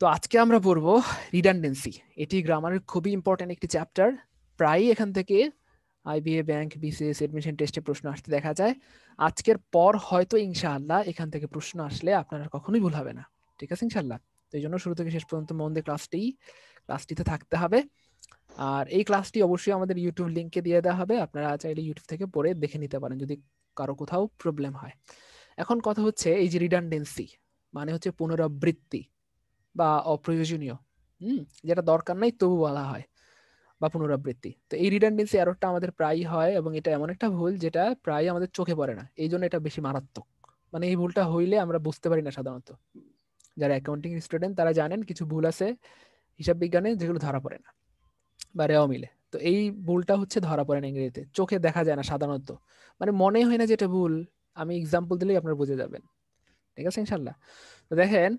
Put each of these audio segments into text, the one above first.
তো আজকে আমরা পড়ব রিডান্ডেন্সি এটি গ্রামারের খুবই ইম্পর্ট্যান্ট একটি চ্যাপ্টার প্রায়ই এখান থেকে আইবিএ ব্যাংক বিসিএস এডমিশন টেস্টে প্রশ্ন আসতে দেখা যায় আজকের পর হয়তো ইনশাআল্লাহ এখান থেকে প্রশ্ন আসলে আপনারা কখনোই ভুল হবে না ঠিক আছে ইনশাআল্লাহ তো এই জন্য শুরু থেকে শেষ পর্যন্ত মন দিয়ে ক্লাসটি ক্লাসটিতে থাকতে হবে আর এই ক্লাসটি অবশ্যই আমাদের ইউটিউব লিঙ্কে দিয়ে দেওয়া হবে আপনারা চাইলে ইউটিউব থেকে পড়ে দেখে নিতে পারেন যদি কারো কোথাও প্রবলেম হয় এখন কথা হচ্ছে এই যে রিডান্ডেন্সি মানে হচ্ছে পুনরাবৃত্তি বা অপ্রয়োজনীয় হুম যেটা দরকার নাই তবু বলা হয় বা পুনরাবৃত্তি তো এই রিডান্ডেন্সি এররটা আমাদের প্রায়ই হয় এবং এটা এমন একটা ভুল যেটা প্রায় আমাদের চোখে পড়ে না এই জন্য এটা বেশি মারাত্মক মানে এই ভুলটা হইলে আমরা বুঝতে পারি না সাধারণত যারা অ্যাকাউন্টিং স্টুডেন্ট তারা জানেন কিছু ভুল আছে হিসাব বিজ্ঞানে যেগুলো ধরা পড়ে না বা রেও মিলে তো এই ভুলটা হচ্ছে ধরা পড়ে না ইংরেজিতে চোখে দেখা যায় না সাধারণত মানে মনে হয় না যেটা ভুল আমি এক্সাম্পল দিলেই আপনারা বুঝে যাবেন ঠিক আছে ইনশাল্লাহ তো দেখেন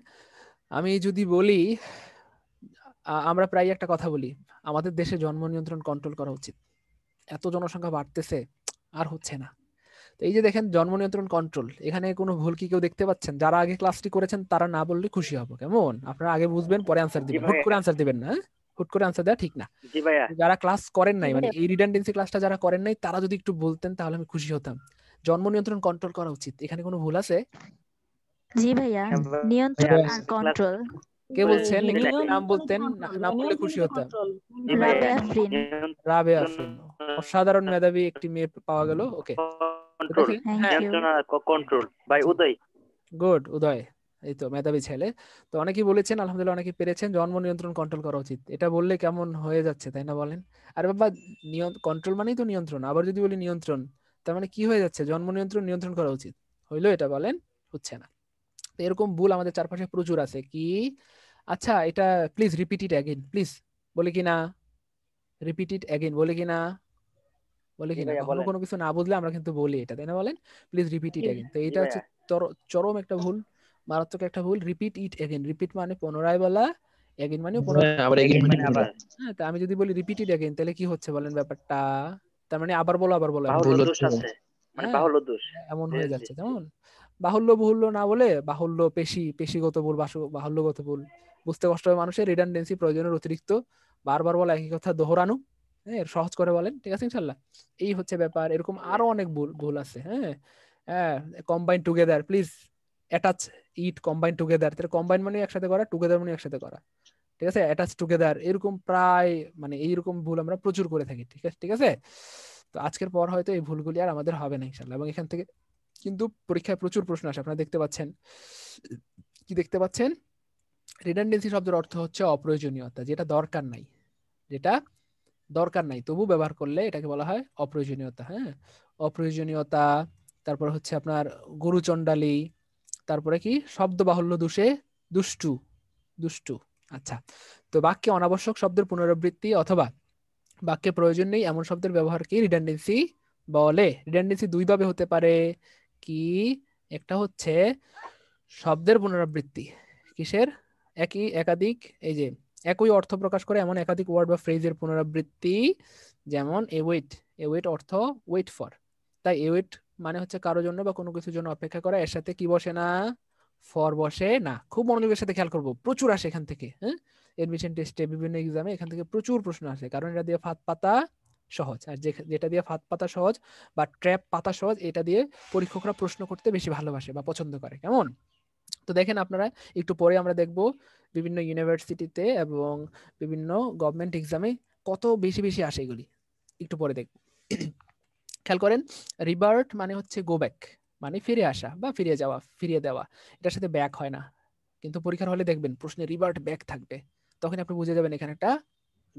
আমি যদি বলি আমরা প্রায় একটা কথা বলি আমাদের দেশে জন্ম নিয়ন্ত্রণ কন্ট্রোল করা উচিত এত জনসংখ্যা বাড়তেছে আর হচ্ছে না তো এই যে দেখেন জন্ম নিয়ন্ত্রণ কন্ট্রোল এখানে কোনো ভুল কি কেউ দেখতে পাচ্ছেন যারা আগে ক্লাসটি করেছেন তারা না বললে খুশি হবো কেমন আপনারা আগে বুঝবেন পরে আনসার দিবেন হ্যাঁ? হুট করে আনসার দিবেন না হুট করে আনসার দেওয়া ঠিক না যারা ক্লাস করেন নাই মানে এই রিডেন্ডেন্সি ক্লাসটা যারা করেন নাই তারা যদি একটু বলতেন তাহলে আমি খুশি হতাম জন্ম নিয়ন্ত্রণ কন্ট্রোল করা উচিত এখানে কোনো ভুল আছে জি ভাইয়া হ্যাঁ, নিয়ন্ত্রণ হ্যাঁ। আর কন্ট্রোল কে বলছেন নাম বলতেন নাম বললে খুশি হতাম রাবে আফরিন অসাধারণ মেধাবী একটি মেয়ে পাওয়া গেল ওকে কন্ট্রোল হ্যাঁ। বাই উদয় গুড উদয় এই তো মেধাবী ছেলে তো অনেকেই বলেছেন আলহামদুলিল্লাহ অনেকেই পেরেছেন জন্ম নিয়ন্ত্রণ কন্ট্রোল করা উচিত এটা বললে কেমন হয়ে যাচ্ছে তাই না বলেন আরে বাবা কন্ট্রোল মানেই তো নিয়ন্ত্রণ আবার যদি বলি নিয়ন্ত্রণ তার মানে কি হয়ে যাচ্ছে জন্ম নিয়ন্ত্রণ নিয়ন্ত্রণ করা উচিত হইলো এটা বলেন হচ্ছে না এরকম ভুল আমাদের চারপাশে প্রচুর আছে কি আচ্ছা এটা please repeat it again please বলে কি না রিপিট ইট অ্যাগেন বলে কি না বলে কি না হ্যাঁ, কখনো কোনো কিছু না বুঝলে আমরা কিন্তু বলি এটা তাই না বলেন প্লিজ রিপিট ইট অ্যাগেন তো এটা হ্যাঁ। হচ্ছে চরম একটা ভুল মারাত্মক একটা ভুল রিপিট ইট অ্যাগেন রিপিট মানে পুনরায় বলা অ্যাগেন মানে, হ্যাঁ, মানে হ্যাঁ তা আমি যদি বলি রিপিট ইট অ্যাগেন তাহলে কি হচ্ছে বলেন ব্যাপারটা তার মানে আবার বলো আবার বলো মানে এমন হয়ে যাচ্ছে কেমন বাহুল্য বহুল্য না বলে বাহুল্য পেশি পেশিগত ভুল বাহুল্যগত ভুল বুঝতে কষ্ট হবে মানুষের রিডান্ডেন্সি প্রয়োজনের অতিরিক্ত বারবার বলা একই কথা দোহরানো হ্যাঁ সহজ করে বলেন ঠিক আছে ইনশাল্লাহ এই হচ্ছে ব্যাপার এরকম আরো অনেক ভুল ভুল আছে হ্যাঁ হ্যাঁ combine together please attach it combine together তাহলে কম্বাইন মানে একসাথে করা টুগেদার মানে একসাথে করা ঠিক আছে অ্যাটাচ টুগেদার এরকম প্রায় মানে এইরকম ভুল আমরা প্রচুর করে থাকি ঠিক আছে ঠিক আছে তো আজকের পর হয়তো এই ভুলগুলি আর আমাদের হবে না ইনশাল্লাহ এবং এখান থেকে কিন্তু পরীক্ষায় প্রচুর প্রশ্ন আসে আপনারা দেখতে পাচ্ছেন কি দেখতে পাচ্ছেন রিডান্ডেন্সি শব্দের অর্থ হচ্ছে অপ্রয়োজনীয়তা যেটা দরকার নাই যেটা দরকার নাই তবু ব্যবহার করলে এটাকে বলা হয় অপ্রয়োজনীয়তা হ্যাঁ অপ্রয়োজনীয়তা তারপর হচ্ছে আপনার গরু চণ্ডালি তারপরে কি শব্দ বাহুল্য দূষে দুষ্টু দুষ্টু আচ্ছা তো বাক্যে অনাবশ্যক শব্দের পুনরাবৃত্তি অথবা বাক্যে প্রয়োজন নেই এমন শব্দের ব্যবহারকে রিডান্ডেন্সি বলে রিডান্ডেন্সি দুইভাবে হতে পারে কি একটা হচ্ছে শব্দের পুনরাবৃত্তি কিসের একই একাধিক এই যে একই অর্থ প্রকাশ করে এমন একাধিক ওয়ার্ড বা ফ্রেজের পুনরাবৃত্তি যেমন এ ওয়েট এ ওয়েট অর্থ ওয়েট ফর তাই এ ওয়েট মানে হচ্ছে কারো জন্য বা কোনো কিছুর জন্য অপেক্ষা করা এর সাথে কি বসে না ফর বসে না খুব মনোযোগের সাথে খেয়াল করবো প্রচুর আসে এখান থেকে হ্যাঁ এডমিশন টেস্টে বিভিন্ন এক্সামে এখান থেকে প্রচুর প্রশ্ন আসে কারণ এটা দিয়ে ফাত পাতা সহজ আর যেটা দিয়ে ফাঁদ পাতা সহজ বা ট্র্যাপ পাতা সহজ এটা দিয়ে পরীক্ষকরা প্রশ্ন করতে বেশি ভালোবাসে বা পছন্দ করে কেমন তো দেখেন আপনারা একটু পরে আমরা দেখব বিভিন্ন ইউনিভার্সিটিতে এবং বিভিন্ন গভর্নমেন্ট এক্সামে কত বেশি বেশি আসে এগুলি একটু পরে দেখব খেয়াল করেন রিভার্ট মানে হচ্ছে গো ব্যাক মানে ফিরে আসা বা ফিরে যাওয়া ফিরিয়ে দেওয়া এটার সাথে ব্যাক হয় না কিন্তু পরীক্ষার হলে দেখবেন প্রশ্নে রিভার্ট ব্যাক থাকবে তখন আপনি বুঝে যাবেন এখানে একটা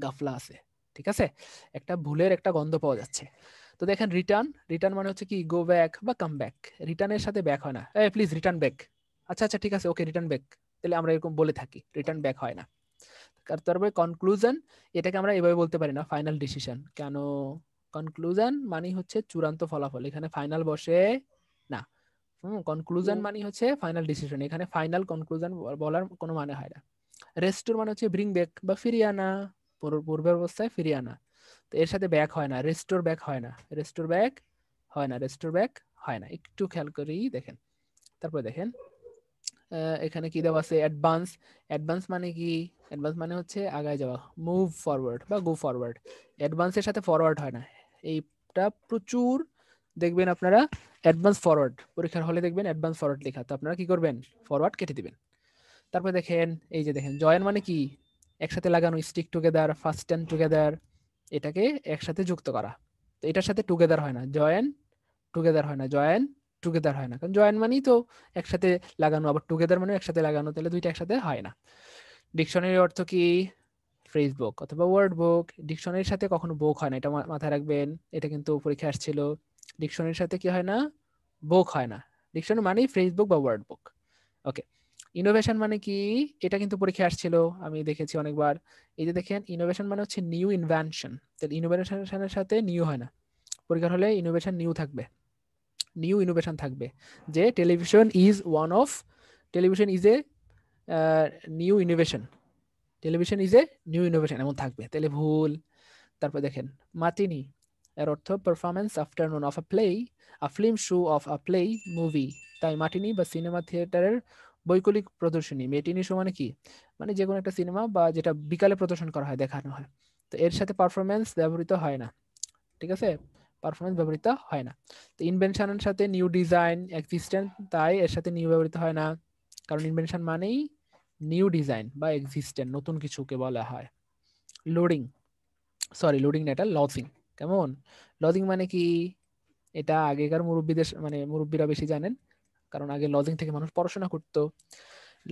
গাফলা আছে ঠিক আছে একটা ভুলের একটা গন্ধ পাওয়া যাচ্ছে তো দেখেন রিটার্ন রিটার্ন মানে হচ্ছে কি গো ব্যাক বা কাম ব্যাক রিটার্নের সাথে ব্যাক হয় না এ প্লিজ রিটার্ন ব্যাক আচ্ছা আচ্ছা ঠিক আছে ওকে রিটার্ন ব্যাক তাহলে আমরা এরকম বলে থাকি রিটার্ন ব্যাক হয় না তারপরে কনক্লুশন এটাকে আমরা এভাবে বলতে পারি না ফাইনাল ডিসিশন কেন কনক্লুশন মানে হচ্ছে চূড়ান্ত ফলাফল এখানে ফাইনাল বসে না হুম কনক্লুজন মানে হচ্ছে ফাইনাল ডিসিশন এখানে ফাইনাল কনক্লুজন বলার কোনো মানে হয় না রেস্টোর মানে হচ্ছে ব্রিং ব্যাক বা ফিরিয়ে আনা পূর্বের অবস্থায় ফিরিয়ে আনা তো এর সাথে ব্যাক হয় না রেস্টোর ব্যাক হয় না রেস্টোর ব্যাক হয় না রেস্টোর ব্যাক হয় না একটু খেয়াল করেই দেখেন তারপর দেখেন এখানে কি দেওয়া আছে অ্যাডভান্স অ্যাডভান্স মানে কি অ্যাডভান্স মানে হচ্ছে আগায় যাওয়া মুভ ফরওয়ার্ড বা গো ফরওয়ার্ড অ্যাডভান্সের সাথে ফরওয়ার্ড হয় না এইটা প্রচুর দেখবেন আপনারা অ্যাডভান্স ফরওয়ার্ড পরীক্ষার হলে দেখবেন অ্যাডভান্স ফরওয়ার্ড লেখা তো আপনারা কি করবেন ফরওয়ার্ড কেটে দিবেন তারপরে দেখেন এই যে দেখেন জয়েন মানে কি একসাথে লাগানো stick together first and together এটাকে একসাথে যুক্ত করা তো এটার সাথে টুগেদার হয় না জয়েন টুগেদার হয় না জয়েন টুগেদার হয় না কারণ জয়েন মানেই তো একসাথে লাগানো আবার টুগেদার মানে একসাথে লাগানো তাহলে দুইটা একসাথে হয় না ডিকশনারির অর্থ কি ফ্রেজ বুক অথবা ওয়ার্ড বুক ডিকশনারির সাথে কখনো বুক হয় না এটা মাথায় রাখবেন এটা কিন্তু পরীক্ষা আসছিল ডিকশনারির সাথে কি হয় না বুক হয় না ডিকশনারি মানেই ফ্রেজ বুক বা ওয়ার্ড বুক ওকে ইনোভেশন মানে কি এটা কিন্তু পরীক্ষায় আসছিল আমি দেখেছি অনেকবার এই যে দেখেন ইনোভেশন মানে হচ্ছে নিউ ইনভেনশন তাহলে ইনোভেশনের সাথে নিউ হয় না পরীক্ষার হলে ইনোভেশন নিউ থাকবে নিউ ইনোভেশন থাকবে যে television is one of television is a new innovation television is a new innovation এমন থাকবে তাহলে ভুল তারপর দেখেন মাতিনি এর অর্থ performance afternoon of a play a film show of a play movie তাই মাটিনি বা সিনেমা থিয়েটারের বৈকলিক প্রদর্শনী মেটিনি শো মানে কি মানে যে কোনো একটা সিনেমা বা যেটা বিকালে প্রদর্শন করা হয় দেখানো হয় তো এর সাথে পারফরমেন্স ব্যবহৃত হয় না ঠিক আছে পারফরমেন্স ব্যবহৃত হয় না তো ইনভেনশনের সাথে নিউ ডিজাইন এক্সিস্টেন্ট তাই এর সাথে নিউ ব্যবহৃত হয় না কারণ ইনভেনশন মানেই নিউ ডিজাইন বা এক্সিস্টেন্ট নতুন কিছুকে বলা হয় লোডিং সরি লোডিং না এটা লজিং কেমন লজিং মানে কি এটা আগেকার মুরব্বীদের মানে মুরব্বীরা বেশি জানেন কারণ আগে লজিং থেকে মানুষ পড়াশোনা করতো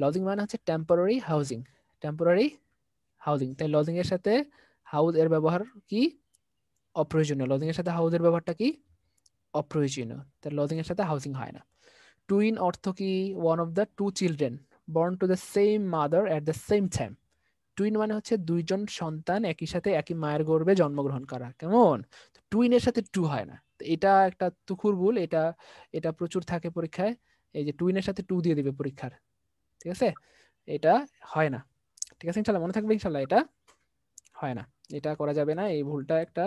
লজিং মানে হচ্ছে টেম্পোরারি হাউজিং টেম্পোরারি হাউজিং তাই লজিং এর সাথে হাউজ এর ব্যবহার কি অপ্রয়োজনীয় লজিং এর সাথে হাউজ এর ব্যবহারটা কি অপ্রয়োজনীয় তাই লজিং এর সাথে হাউজিং হয় না টু ইন অর্থ কি one of the two children born to the same mother at the same time twin মানে হচ্ছে দুইজন সন্তান একই সাথে একই মায়ের গর্বে জন্মগ্রহণ করা কেমন টুইনের সাথে টু হয় না এটা একটা তুখুর ভুল এটা এটা প্রচুর থাকে পরীক্ষায় এই যে টুইনের সাথে টু দিয়ে দিবে পরীক্ষার ঠিক আছে এটা হয় না ঠিক আছে ইনশাল্লাহ মনে থাকবে ইনশাল্লাহ এটা হয় না এটা করা যাবে না এই ভুলটা একটা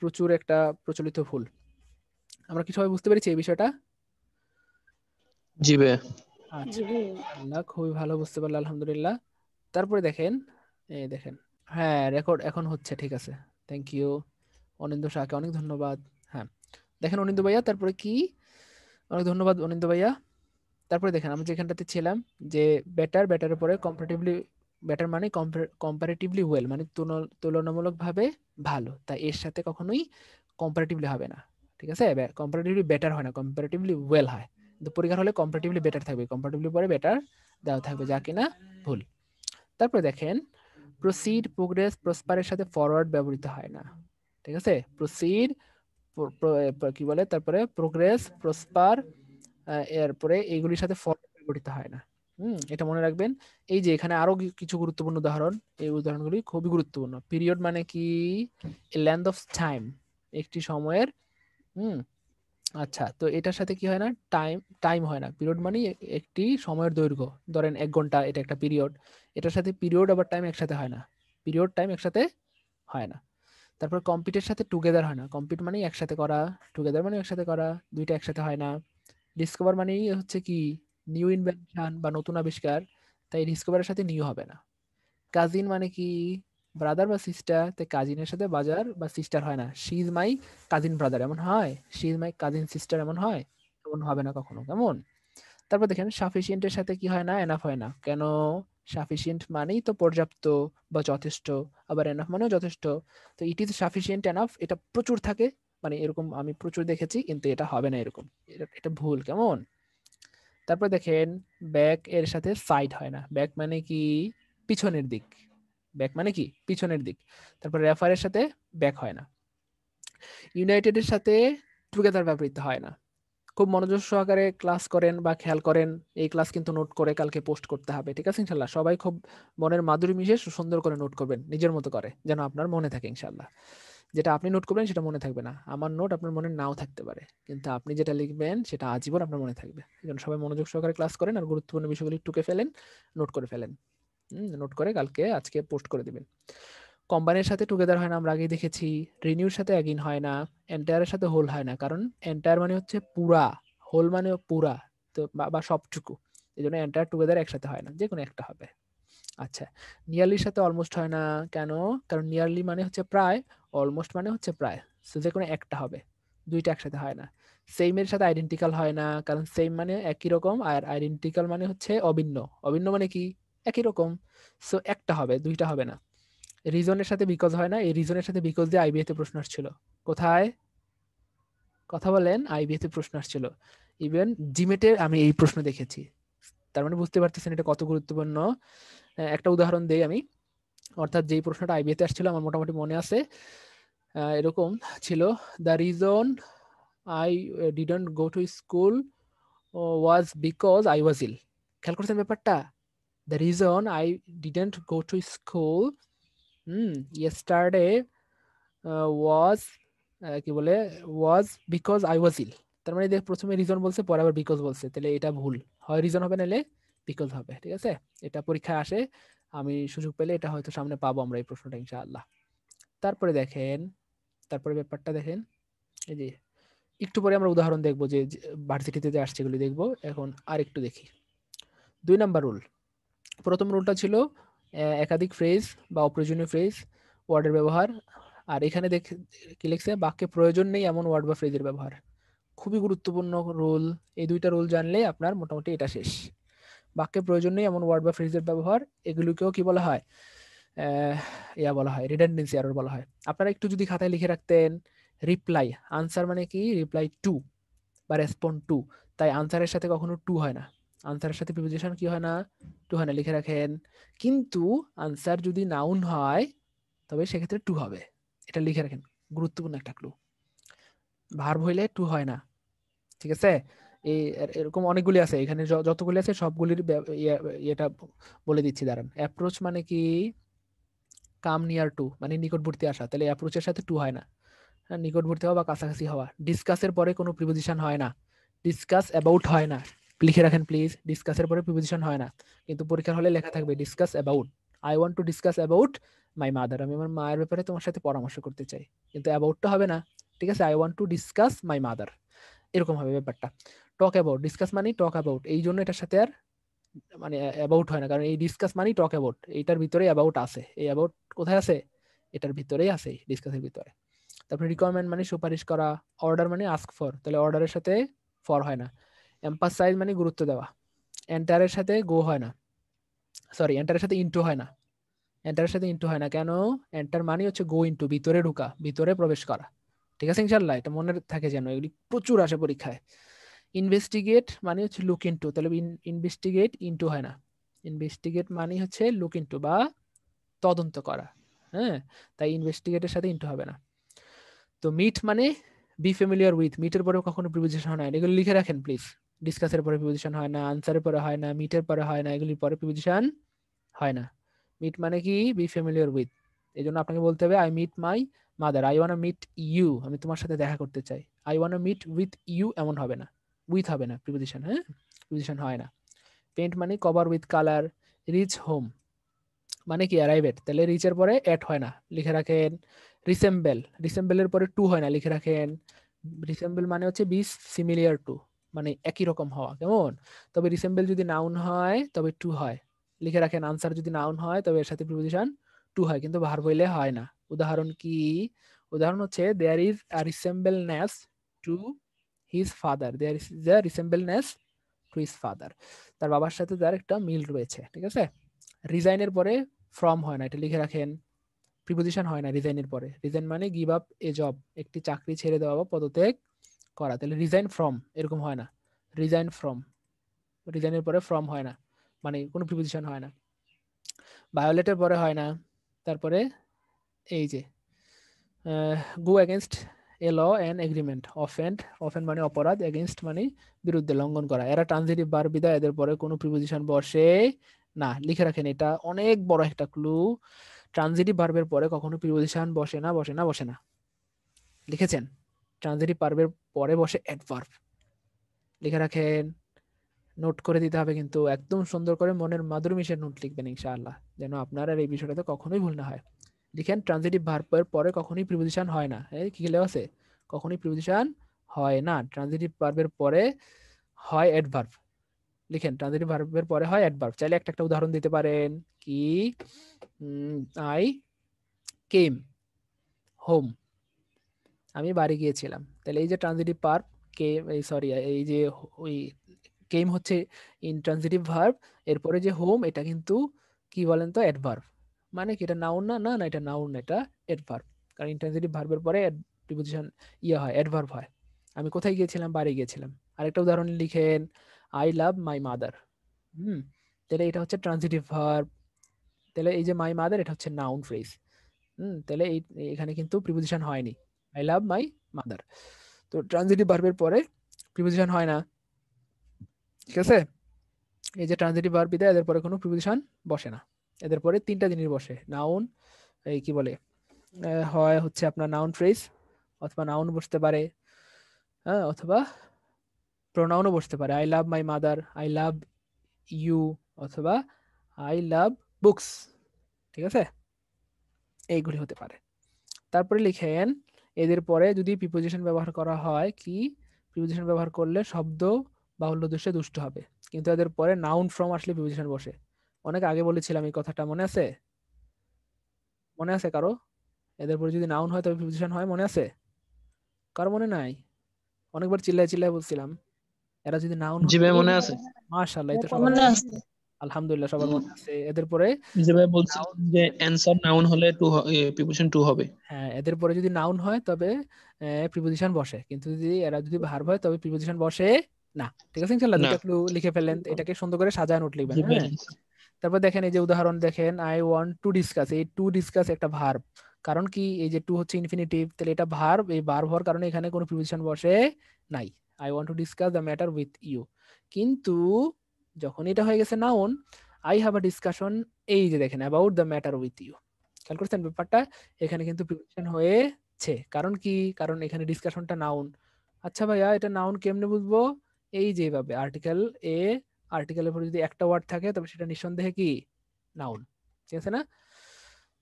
প্রচুর একটা প্রচলিত ভুল আমরা কি সবাই বুঝতে পেরেছি এই বিষয়টা জি আচ্ছা, আল্লাহ খুবই ভালো বুঝতে পারলাম আলহামদুলিল্লাহ তারপরে দেখেন এই দেখেন হ্যাঁ রেকর্ড এখন হচ্ছে ঠিক আছে থ্যাংক ইউ অনিন্দ শাহকে অনেক ধন্যবাদ হ্যাঁ দেখেন অনিন্দ ভাইয়া তারপরে কি অনেক ধন্যবাদ অনিন্দ ভাইয়া তারপরে দেখেন আমি যেখানটাতে ছিলাম যে বেটার বেটারের পরে কম্পারেটিভলি বেটার মানে কম্পারেটিভলি ওয়েল মানে তুলনামূলকভাবে ভালো তাই এর সাথে কখনোই কম্পারেটিভলি হবে না ঠিক আছে কম্পারেটিভলি বেটার হয় না কম্পারেটিভলি ওয়েল হয় কিন্তু পরীক্ষার হলে কম্পারেটিভলি বেটার থাকবে কম্পারেটিভলি পরে বেটার দেওয়া থাকবে যা কিনা ভুল তারপরে দেখেন প্রসিড প্রোগ্রেস প্রসপারের সাথে ফরওয়ার্ড ব্যবহৃত হয় না ঠিক আছে প্রসিড কি বলে তারপরে প্রোগ্রেস প্রসপার এরপরে এগুলির সাথে ফল পরিবর্তিত হয় না হুম এটা মনে রাখবেন এই যে এখানে আরো কিছু গুরুত্বপূর্ণ উদাহরণ এই উদাহরণগুলি খুবই গুরুত্বপূর্ণ পিরিয়ড মানে কি ল্যান্ড অফ টাইম একটি সময়ের হুম আচ্ছা তো এটার সাথে কি হয় না টাইম টাইম হয় না পিরিয়ড মানে একটি সময়ের দৈর্ঘ্য ধরেন এক ঘন্টা এটা একটা পিরিয়ড এটার সাথে পিরিয়ড আবার টাইম একসাথে হয় না পিরিয়ড টাইম একসাথে হয় না তারপর কম্পিটের সাথে টুগেদার হয় না কম্পিট মানে একসাথে করা টুগেদার মানে একসাথে করা দুইটা একসাথে হয় না ডিসকভার মানেই হচ্ছে কি নিউ ইনভেনশন বা নতুন আবিষ্কার তাই ডিসকভারের সাথে নিউ হবে না কাজিন মানে কি ব্রাদার বা সিস্টার তাই কাজিনের সাথে বাজার বা সিস্টার হয় না she is my cousin brother এমন হয় she is my cousin sister এমন হয় এমন হবে না কখনো কেমন তারপর দেখেন সাফিসিয়েন্টের সাথে কি হয় না এনাফ হয় না কেন সাফিসিয়েন্ট মানেই তো পর্যাপ্ত বা যথেষ্ট আবার এনাফ মানেও যথেষ্ট তো ইট ইজ সাফিসিয়েন্ট এনাফ এটা প্রচুর থাকে মানে এরকম আমি প্রচুর দেখেছি কিন্তু এটা হবে না এরকম এটা ভুল কেমন তারপর দেখেন ব্যাক এর সাথে সাইড হয় না ব্যাক মানে কি পিছনের দিক ব্যাক মানে কি পিছনের দিক তারপর রেফারের সাথে ব্যাক হয় না ইউনাইটেডের সাথে টুগেদার ব্যবহৃত হয় না খুব মনোযোগ সহকারে ক্লাস করেন বা খেয়াল করেন এই ক্লাস কিন্তু নোট করে কালকে পোস্ট করতে হবে ঠিক আছে ইনশাল্লাহ সবাই খুব মনের মাধুরী মিশে সুন্দর করে নোট করবেন নিজের মতো করে যেন আপনার মনে থাকে ইনশাল্লাহ যেটা আপনি নোট করবেন সেটা মনে থাকবে না আমার নোট আপনার মনে নাও থাকতে পারে কিন্তু আপনি যেটা লিখবেন সেটা আজীবন আপনার মনে থাকবে এই জন্য সবাই মনোযোগ সহকারে ক্লাস করেন আর গুরুত্বপূর্ণ বিষয়গুলি টুকে ফেলেন নোট করে ফেলেন নোট করে কালকে আজকে পোস্ট করে দিবেন কম্বাইনের সাথে টুগেদার হয় না আমরা আগেই দেখেছি রিনিউর সাথে অ্যাগিন হয় না এন্টায়ারের সাথে হোল হয় না কারণ এন্টায়ার মানে হচ্ছে পুরা হোল মানে পুরা তো বা সবটুকু এই জন্য এন্টায়ার টুগেদার একসাথে হয় না যে কোনো একটা হবে আচ্ছা নিয়ারলির সাথে অলমোস্ট হয় না কেন কারণ নিয়ারলি মানে হচ্ছে প্রায় অলমোস্ট মানে হচ্ছে প্রায় সো যে কোনো একটা হবে দুইটা একসাথে হয় না সেইমের সাথে আইডেন্টিক্যাল হয় না কারণ সেইম মানে একই রকম আর আইডেন্টিক্যাল মানে হচ্ছে অভিন্ন অভিন্ন মানে কি একই রকম সো একটা হবে দুইটা হবে না রিজনের সাথে বিকজ হয় না এই রিজনের সাথে বিকজ দিয়ে আইবিএ তে প্রশ্ন আসছিল কোথায় কথা বলেন আইবিএ তে প্রশ্ন আসছিল ইভেন জিমেটে আমি এই প্রশ্ন দেখেছি তার মানে বুঝতে পারতেছেন এটা কত গুরুত্বপূর্ণ হ্যাঁ, একটা উদাহরণ দেই আমি অর্থাৎ যেই প্রশ্নটা আইবিএ তে আসছিল আমার মোটামুটি মনে আছে এরকম ছিল the reason I didn't go to school was because I was ill খেয়াল করছেন ব্যাপারটা the reason I didn't go to school hmm yesterday was কি বলে ওয়াজ বিকজ আই ওয়াজ ইল তার মানে দেখ প্রথমে রিজন বলছে পরে আবার বিকজ বলছে তাহলে এটা ভুল হয় রিজন হবে নাহলে বিকজ হবে ঠিক আছে এটা পরীক্ষায় আসে আমি সুযোগ পেলে এটা হয়তো সামনে পাবো আমরা এই প্রশ্নটা ইনশাআল্লাহ তারপরে দেখেন তারপরে ব্যাপারটা দেখেন এই যে একটু পরে আমরা উদাহরণ দেখবো যে ভার্সিটিতে যে আসছে এগুলি দেখবো এখন আর একটু দেখি দুই নাম্বার রুল প্রথম রুলটা ছিল একাধিক ফ্রেজ বা অপ্রয়োজনীয় ফ্রেজ ওয়ার্ডের ব্যবহার আর এখানে দেখ কি লিখছে বাক্যে প্রয়োজন নেই এমন ওয়ার্ড বা ফ্রেজের ব্যবহার খুবই গুরুত্বপূর্ণ রোল এই দুইটা রোল জানলে আপনার মোটামুটি এটা শেষ বাক্যে প্রয়োজন নেই এমন ওয়ার্ড বা ফ্রেজের ব্যবহার এগুলোকেও কি বলা হয় ইয়া বলা হয় রিডেন্ডেন্সি আরও বলা হয় আপনারা একটু যদি খাতায় লিখে রাখতেন রিপ্লাই আনসার মানে কি রিপ্লাই টু বা রেসপন্ড টু তাই আনসারের সাথে কখনো টু হয় না আনসারের সাথে প্রিপোজিশন কি হয় না টু হয় না লিখে রাখেন কিন্তু আনসার যদি নাউন হয় তবে সেক্ষেত্রে টু হবে এটা লিখে রাখেন গুরুত্বপূর্ণ একটা ক্লু ভার্ব হইলে টু হয় না ঠিক আছে এই এরকম অনেকগুলি আছে এখানে যতগুলি আছে সবগুলির এটা ইয়ে, বলে দিচ্ছি দাঁড়ান অ্যাপ্রোচ মানে কি কাম নিয়ার টু মানে নিকটবর্তী আসা তাহলে অ্যাপ্রোচের সাথে টু হয় না হ্যাঁ নিকটবর্তী হওয়া বা কাছাকাছি হওয়া ডিসকাসের পরে কোনো প্রিপোজিশন হয় না ডিসকাস অ্যাবাউট হয় না লিখে রাখেন প্লিজ ডিসকাসের পরে প্রিপোজিশন হয় না কিন্তু পরীক্ষার হলে লেখা থাকবে discuss about I want to discuss about my mother আমি আমার মায়ের ব্যাপারে তোমার সাথে পরামর্শ করতে চাই কিন্তু অ্যাবাউটটা হবে না ঠিক আছে I want to discuss my mother এরকম হবে ব্যাপারটা টক অ্যাবাউট ডিসকাস মানে টক অ্যাবাউট এই জন্য এটার সাথে আর মানে অ্যাবাউট হয় না কারণ এই ডিসকাস মানেই টক অ্যাবাউট এইটার ভিতরে অ্যাবাউট আছে এই অ্যাবাউট কোথায় আছে এটার ভিতরেই আছে ডিসকাসের ভিতরে তারপরে রিকোয়ারমেন্ট মানে সুপারিশ করা অর্ডার মানে আস্ক ফর তাহলে অর্ডারের সাথে ফর হয় না এম্পাসাইজ মানে গুরুত্ব দেওয়া এন্টারের সাথে গো হয় না সরি এন্টারের সাথে ইন্টু হয় না এন্টারের সাথে ইন্টু হয় না কেন এন্টার মানে হচ্ছে গো ইন্টু ভিতরে ঢুকা ভিতরে প্রবেশ করা ঠিক আছে ইনশাল্লাহ এটা মনে থাকে যেন এগুলি প্রচুর আসে পরীক্ষায় ইনভেস্টিগেট মানে হচ্ছে লুক ইন্টু তাহলে ইনভেস্টিগেট ইন্টু হয় না ইনভেস্টিগেট মানে হচ্ছে লুক ইন্টু বা তদন্ত করা হ্যাঁ তাই ইনভেস্টিগেটের সাথে ইন্টু হবে না তো মিট মানে বি ফ্যামিলিয়ার উইথ মিটের পরেও কখনো প্রিপোজিশন হয় না এগুলো লিখে রাখেন প্লিজ ডিসকাসের পরে প্রিপোজিশন হয় না আনসারের পরে হয় না মিটের পরে হয় না এগুলির পরে প্রিপোজিশন হয় না মিট মানে কি বি ফ্যামিলিয়ার উইথ এই জন্য আপনাকে বলতে হবে I meet my mother I want meet you আমি তোমার সাথে দেখা করতে চাই I want meet with you এমন হবে না উইথ হবে না প্রিপোজিশন হ্যাঁ প্রিপোজিশন হয় না পেন্ট মানে cover with colour reach home মানে কি অ্যারাইভেট তাহলে রিচের পরে অ্যাট হয় না লিখে রাখেন রিসেম্বেল রিসেম্বেলের পরে টু হয় না লিখে রাখেন রিসেম্বেল মানে হচ্ছে বি সিমিলিয়ার টু মানে একই রকম হওয়া কেমন তবে রিসেম্বল যদি নাউন হয় তবে টু হয় লিখে রাখেন আনসার যদি নাউন হয় তবে এর সাথে প্রিপোজিশন টু হয় কিন্তু ভার বইলে হয় না উদাহরণ কি উদাহরণ হচ্ছে there is a resemblance to his father there is the resemblance to his father তার বাবার সাথে তার একটা মিল রয়েছে ঠিক আছে রিজাইনের পরে ফ্রম হয় না এটা লিখে রাখেন প্রিপোজিশন হয় না রিজাইনের পরে রিজাইন মানে গিভ আপ এ জব একটি চাকরি ছেড়ে দেওয়া বা পদত্যাগ করা তাহলে রিজাইন ফ্রম এরকম হয় না রিজাইন ফ্রম রিজাইনের পরে ফ্রম হয় না মানে কোনো প্রিপোজিশন হয় না ভায়োলেটের পরে হয় না তারপরে এই যে go against a law and agreement offend offend মানে অপরাধ এগেনস্ট মানে বিরুদ্ধে লঙ্ঘন করা এরা ট্রানজিটিভ বার বিদায় এদের পরে কোনো প্রিপোজিশন বসে না লিখে রাখেন এটা অনেক বড় একটা ক্লু ট্রানজিটিভ বার্বের পরে কখনো প্রিপোজিশন বসে না বসে না বসে না লিখেছেন ট্রানজিটিভ পার্বের পরে বসে অ্যাডভার্ব লিখে রাখেন নোট করে দিতে হবে কিন্তু একদম সুন্দর করে মনের মাধুর মিশে নোট লিখবেন ইনশাআল্লাহ যেন আপনার আর এই বিষয়টাতে কখনোই ভুল না হয় লিখেন ট্রানজিটিভ ভার্বের পরে কখনোই প্রিপোজিশন হয় না এই কি লেখা আছে কখনোই প্রিপোজিশন হয় না ট্রানজিটিভ ভার্বের পরে হয় অ্যাডভার্ব লিখেন ট্রানজিটিভ ভার্বের পরে হয় অ্যাডভার্ব চাইলে একটা একটা উদাহরণ দিতে পারেন কি আই কেম হোম আমি বাড়ি গিয়েছিলাম তাহলে এই যে ট্রানজিটিভ পার্ব কে এই সরি এই যে ওই কেম হচ্ছে ইন ট্রানজিটিভ ভার্ব এরপরে যে হোম এটা কিন্তু কি বলেন তো অ্যাডভার্ব মানে কি এটা নাউন না না না এটা নাউন না এটা অ্যাডভার্ব কারণ ইনট্রানজিটিভ ভার্বের পরে প্রিপোজিশন ইয়ে হয় অ্যাডভার্ব হয় আমি কোথায় গিয়েছিলাম বাড়ি গিয়েছিলাম আরেকটা উদাহরণ লিখেন আই লাভ মাই মাদার হুম তাহলে এটা হচ্ছে ট্রানজিটিভ ভার্ব তাহলে এই যে মাই মাদার এটা হচ্ছে নাউন ফ্রেজ হুম তাহলে এই এখানে কিন্তু প্রিপোজিশন হয়নি আই লাভ মাই মাদার তো ট্রানজিটিভ ভার্বের পরে প্রিপোজিশন হয় না ঠিক আছে এই যে ট্রানজিটিভ ভার্ব বিদায় এদের পরে কোনো প্রিপোজিশন বসে না এদের পরে তিনটা জিনিস বসে নাউন এই কি বলে হয় হচ্ছে আপনার নাউন ফ্রেজ অথবা নাউন বসতে পারে হ্যাঁ অথবা প্রোনাউনও বসতে পারে I love my mother I love you অথবা আই লাভ বুকস ঠিক আছে এইগুলি হতে পারে তারপরে লিখেন এদের পরে যদি প্রিপোজিশন ব্যবহার করা হয় কি প্রিপোজিশন ব্যবহার করলে শব্দ বাহুল্য দোষে দুষ্ট হবে কিন্তু এদের পরে নাউন ফ্রম আসলে প্রিপোজিশন বসে অনেক আগে বলেছিলাম এই কথাটা মনে আছে মনে আছে কারো এদের পরে যদি নাউন হয় তবে প্রিপোজিশন হয় মনে আছে কার মনে নাই অনেকবার চিল্লায় চিল্লায় বলছিলাম এরা যদি নাউন জি ভাই মনে আছে মাশাআল্লাহ এটা সবার মনে আছে আলহামদুলিল্লাহ সবার মনে আছে এদের পরে জি ভাই বলছিলাম যে অ্যানসার নাউন হলে টু প্রিপোজিশন টু হবে হ্যাঁ হ্যাঁ, এদের পরে যদি নাউন হয় তবে প্রিপোজিশন বসে কিন্তু যদি এরা যদি ভার হয় তবে প্রিপোজিশন বসে না ঠিক আছে ইনশাআল্লাহ দুটো ক্লু লিখে ফেলেন এটাকে সুন্দর করে সাজায় নোট লিখবেন হ্যাঁ। তারপর দেখেন এই যে উদাহরণ দেখেন আই ওয়ান্ট টু ডিসকাস এই টু ডিসকাস একটা ভার্ব কারণ কি এই যে টু হচ্ছে ইনফিনিটিভ তাহলে এটা ভার্ব এই ভার্ব হওয়ার কারণে এখানে কোনো প্রিপোজিশন বসে নাই I want to discuss the matter with you কিন্তু যখন এটা হয়ে গেছে noun I have a discussion এই যে দেখেন about the matter with you খেয়াল করছেন ব্যাপারটা এখানে কিন্তু প্রিপারেশন হয়েছে কারণ কি কারণ এখানে ডিসকাশনটা নাউন আচ্ছা ভাইয়া এটা নাউন কেমনে বুঝবো এই যেভাবে আর্টিকেল এ আর্টিকেলের পরে যদি একটা ওয়ার্ড থাকে তবে সেটা নিঃসন্দেহে কি নাউন ঠিক আছে না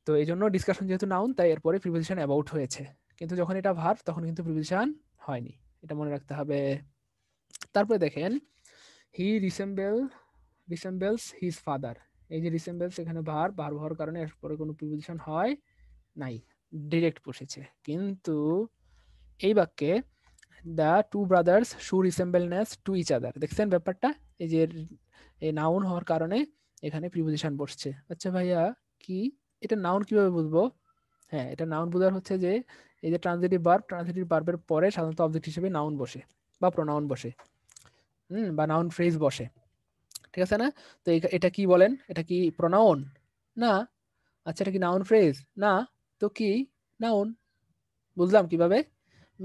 তো এই জন্য ডিসকাশন যেহেতু নাউন তাই এরপরে প্রিপোজিশন অ্যাবাউট হয়েছে কিন্তু যখন এটা ভার তখন কিন্তু প্রিপোজিশন হয়নি এটা মনে রাখতে হবে তারপরে দেখেন হি রিসেম্বেল রিসেম্বেলস হিজ ফাদার এই যে রিসেম্বলস এখানে ভার ভার হওয়ার কারণে এরপরে কোনো প্রিপোজিশন হয় নাই ডিরেক্ট বসেছে কিন্তু এই বাক্যে the two brothers show resemblance to each other দেখছেন ব্যাপারটা এই যে নাউন হওয়ার কারণে এখানে প্রিপোজিশন বসছে আচ্ছা ভাইয়া কি এটা নাউন কিভাবে বুঝবো হ্যাঁ এটা নাউন বোঝার হচ্ছে যে এই যে ট্রানজিটিভ বার্ব ট্রানজিটিভ বার্বের পরে সাধারণত অবজেক্ট হিসেবে নাউন বসে বা প্রোনাউন বসে হুম বা নাউন ফ্রেজ বসে ঠিক আছে না তো এটা কি বলেন এটা কি প্রনাউন না আচ্ছা এটা কি নাউন ফ্রেজ না তো কি নাউন বুঝলাম কিভাবে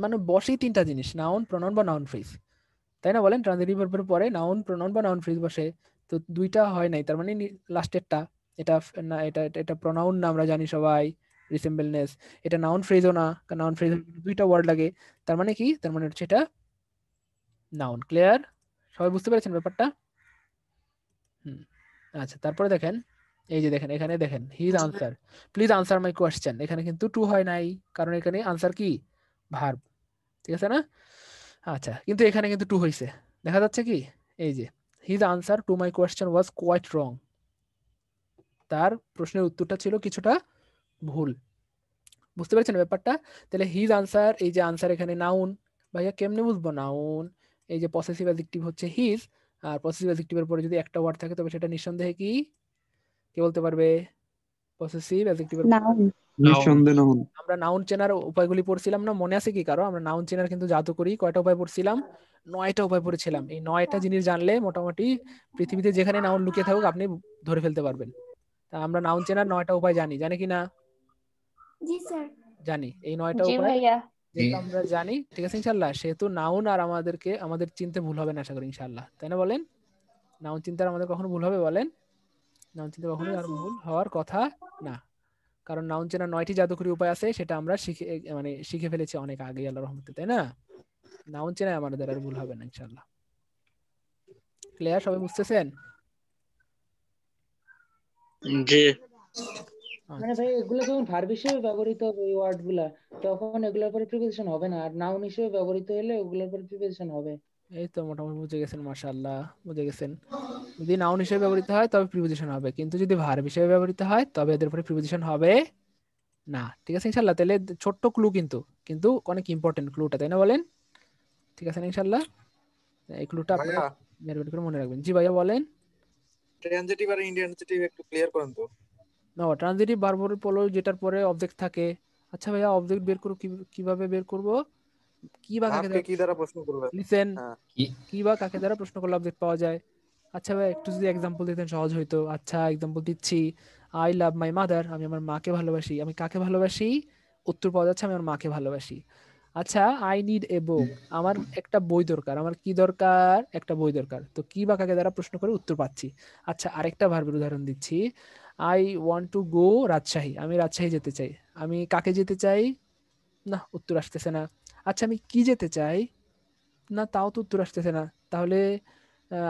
মানে বসেই তিনটা জিনিস নাউন প্রনাউন বা নাউন ফ্রেজ তাই না বলেন ট্রানজিটিভ ভার্বের পরে নাউন প্রনাউন বা নাউন ফ্রেজ বসে তো দুইটা হয় নাই তার মানে লাস্টেরটা এটা না এটা এটা প্রনাউন না আমরা জানি সবাই রিসেম্বলনেস এটা নাউন ফ্রেজও না নাউন ফ্রেজ দুইটা ওয়ার্ড লাগে তার মানে কি তার মানে হচ্ছে এটা নাউন ক্লিয়ার সবাই বুঝতে পেরেছেন ব্যাপারটা হুম আচ্ছা তারপরে দেখেন এই যে দেখেন এখানে দেখেন his answer please answer my question এখানে কিন্তু টু হয় নাই কারণ এখানে আনসার কি ভার্ব ঠিক আছে না আচ্ছা কিন্তু এখানে কিন্তু টু হয়েছে দেখা যাচ্ছে কি এই যে his answer to my question was quite wrong তার প্রশ্নের উত্তরটা ছিল কিছুটা ভুল বুঝতে পেরেছেন ব্যাপারটা তাহলে হিজ আনসার এই যে আনসার এখানে নাউন ভাইয়া কেমনে বুঝবো নাউন এই যে পসেসিভ অ্যাডিকটিভ হচ্ছে হিজ আর পসেসিভ অ্যাজেক্টিভের পরে যদি একটা ওয়ার্ড থাকে তবে সেটা নিঃসন্দেহে কি কে বলতে পারবে পসেসিভ অ্যাজেক্টিভের নিঃসন্দেহে নাউন আমরা নাউন চেনার উপায়গুলি পড়ছিলাম না মনে আছে কি কারো আমরা নাউন চেনার কিন্তু জাদু করি কয়টা উপায় পড়ছিলাম নয়টা উপায় পড়েছিলাম এই নয়টা জিনিস জানলে মোটামুটি পৃথিবীতে যেখানে নাউন লুকিয়ে থাকুক আপনি ধরে ফেলতে পারবেন তা আমরা নাউন চেনার নয়টা উপায় জানি জানি কি না জি স্যার জানি এই নয়টা উপায় যেটা আমরা জানি ঠিক আছে ইনশাল্লাহ সেহেতু নাউন আর আমাদেরকে আমাদের চিনতে ভুল হবে না আশা করি ইনশাল্লাহ তাই না বলেন নাউন চিন্তা আমাদের কখনো ভুল হবে বলেন নাউন চিন্তা কখনো আর ভুল হওয়ার কথা না কারণ নাউন চেনা নয়টি জাদুকরি উপায় আছে সেটা আমরা শিখে মানে শিখে ফেলেছি অনেক আগে আল্লাহ রহমতে তাই না নাউন চেনা আমাদের আর ভুল হবে না ইনশাল্লাহ ক্লিয়ার সবাই বুঝতেছেন জি মানে ভাই এগুলো যখন ভার্ব হিসেবে ব্যবহৃত হবে এই ওয়ার্ড গুলা তখন এগুলোর পরে প্রিপোজিশন হবে না আর নাউন হিসেবে ব্যবহৃত হলে ওগুলোর পরে প্রিপোজিশন হবে এই তো মোটামুটি বুঝে গেছেন মাশাআল্লাহ বুঝে গেছেন যদি নাউন হিসেবে ব্যবহৃত হয় তবে প্রিপোজিশন হবে কিন্তু যদি ভার্ব হিসেবে ব্যবহৃত হয় তবে এদের পরে প্রিপোজিশন হবে না ঠিক আছে ইনশাআল্লাহ তাহলে ছোট্ট ক্লু কিন্তু কিন্তু অনেক ইম্পর্টেন্ট ক্লুটা তাই না বলেন ঠিক আছে ইনশাআল্লাহ এই ক্লুটা আপনারা মেহরবানি করে মনে রাখবেন জি ভাইয়া বলেন ট্রানজিটিভ আর ইন্ডিয়ানজিটিভ একটু ক্লিয়ার করেন তো না ট্রানজিটিভ ভার্বের পলো যেটার পরে অবজেক্ট থাকে আচ্ছা ভাইয়া অবজেক্ট বের করব কিভাবে বের করব কি বা কাকে কি দ্বারা প্রশ্ন করবে লিসেন হ্যাঁ। কি বা কাকে দ্বারা প্রশ্ন করলে অবজেক্ট পাওয়া যায় আচ্ছা ভাই একটু যদি एग्जांपल দিতেন সহজ হইতো আচ্ছা एग्जांपल দিচ্ছি আই লাভ মাই মাদার আমি আমার মাকে ভালোবাসি আমি কাকে ভালোবাসি উত্তর পাওয়া যাচ্ছে আমি আমার মাকে ভালোবাসি আচ্ছা আই নিড এ বুক আমার একটা বই দরকার আমার কি দরকার একটা বই দরকার তো কি বা কাকে দ্বারা প্রশ্ন করে উত্তর পাচ্ছি আচ্ছা আরেকটা ভার্বের উদাহরণ দিচ্ছি I want to go Rajshahi আমি রাজশাহী যেতে চাই আমি কাকে যেতে চাই না উত্তর আসতেছে না আচ্ছা আমি কি যেতে চাই না তাও তো উত্তর আসতেছে না তাহলে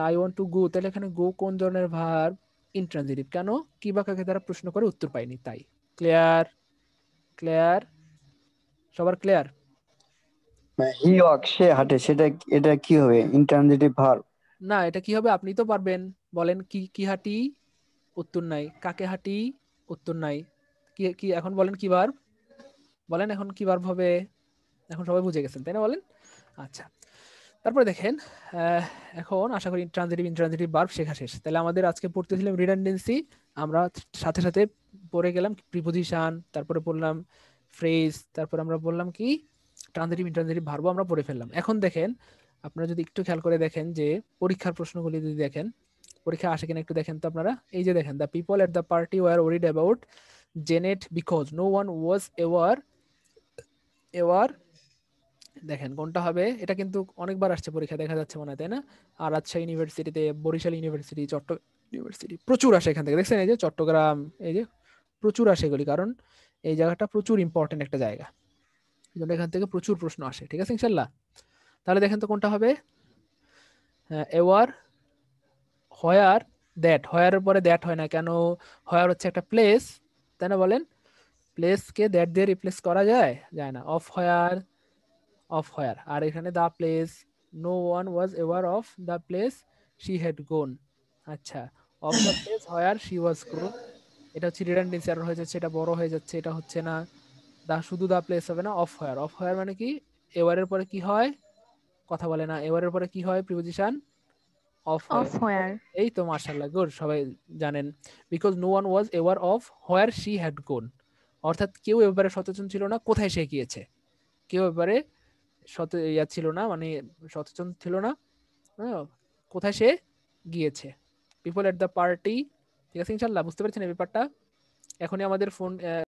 আই ওয়ান্ট টু গো তাহলে এখানে গো কোন ধরনের ভার ইন্ট্রানজিটিভ কেন কি বা কাকে তারা প্রশ্ন করে উত্তর পায়নি তাই ক্লিয়ার ক্লিয়ার সবার ক্লিয়ার হি ওয়াক সে হাঁটে সেটা এটা কি হবে ইন্ট্রানজিটিভ ভার্ব না এটা কি হবে আপনি তো পারবেন বলেন কি কি হাঁটি উত্তর নাই কাকেহাটি উত্তর নাই কি কি এখন বলেন কি বার বলেন এখন কি বার হবে এখন সবাই বুঝে গেছেন তাই না বলেন আচ্ছা তারপরে দেখেন এখন আশা করি ট্রানজিটিভ ইন্ট্রানজিটিভ বার্ব শেখা শেষ তাহলে আমাদের আজকে পড়তে ছিলাম রিডান্ডেন্সি আমরা সাথে সাথে পড়ে গেলাম প্রিপোজিশন তারপরে পড়লাম ফ্রেজ তারপর আমরা বললাম কি ট্রানজিটিভ ইন্ট্রানজিটিভ ভার্বও আমরা পড়ে ফেললাম এখন দেখেন আপনারা যদি একটু খেয়াল করে দেখেন যে পরীক্ষার প্রশ্নগুলি যদি দেখেন পরীক্ষা আসে কিনা একটু দেখেন তো আপনারা এই যে দেখেন the people at the party were worried about Janet because no one was aware aware দেখেন কোনটা হবে এটা কিন্তু অনেকবার আসছে পরীক্ষা দেখা যাচ্ছে মনে হয় তাই না আর রাজশাহী ইউনিভার্সিটিতে বরিশাল ইউনিভার্সিটি চট্ট ইউনিভার্সিটি প্রচুর আসে এখান থেকে দেখছেন এই যে চট্টগ্রাম এই যে প্রচুর আসে এগুলি কারণ এই জায়গাটা প্রচুর ইম্পর্টেন্ট একটা জায়গা এই জন্য এখান থেকে প্রচুর প্রশ্ন আসে ঠিক আছে ইনশাল্লাহ তাহলে দেখেন তো কোনটা হবে এওয়ার হ্যাঁ, হয়ার দ্যাট হয়ারের পরে দ্যাট হয় না কেন হয়ার হচ্ছে একটা প্লেস তাই না বলেন প্লেসকে দ্যাট দিয়ে রিপ্লেস করা যায় যায় না অফ হয়ার অফ হয়ার আর এখানে the place no one was ever of the place she had gone আচ্ছা of the place where she was grown এটা হচ্ছে রিডেন্ডেন্সি আর হয়ে যাচ্ছে এটা বড় হয়ে যাচ্ছে এটা হচ্ছে না দা শুধু দা প্লেস হবে না অফ হয়ার অফ হয়ার মানে কি এওয়ারের পরে কি হয় কথা বলে না এবারের পরে কি হয় প্রিপোজিশন অফ অফ হোয়ার এই তো মাশাআল্লাহ গুড সবাই জানেন because no one was aware of where she had gone অর্থাৎ কেউ এ সচেতন ছিল না কোথায় সে গিয়েছে কেউ ব্যাপারে সত ইয়া ছিল না মানে সচেতন ছিল না হ্যাঁ, কোথায় সে গিয়েছে পিপল এট দ্য পার্টি ঠিক আছে ইনশাল্লাহ বুঝতে পারছেন এই ব্যাপারটা এখনই আমাদের ফোন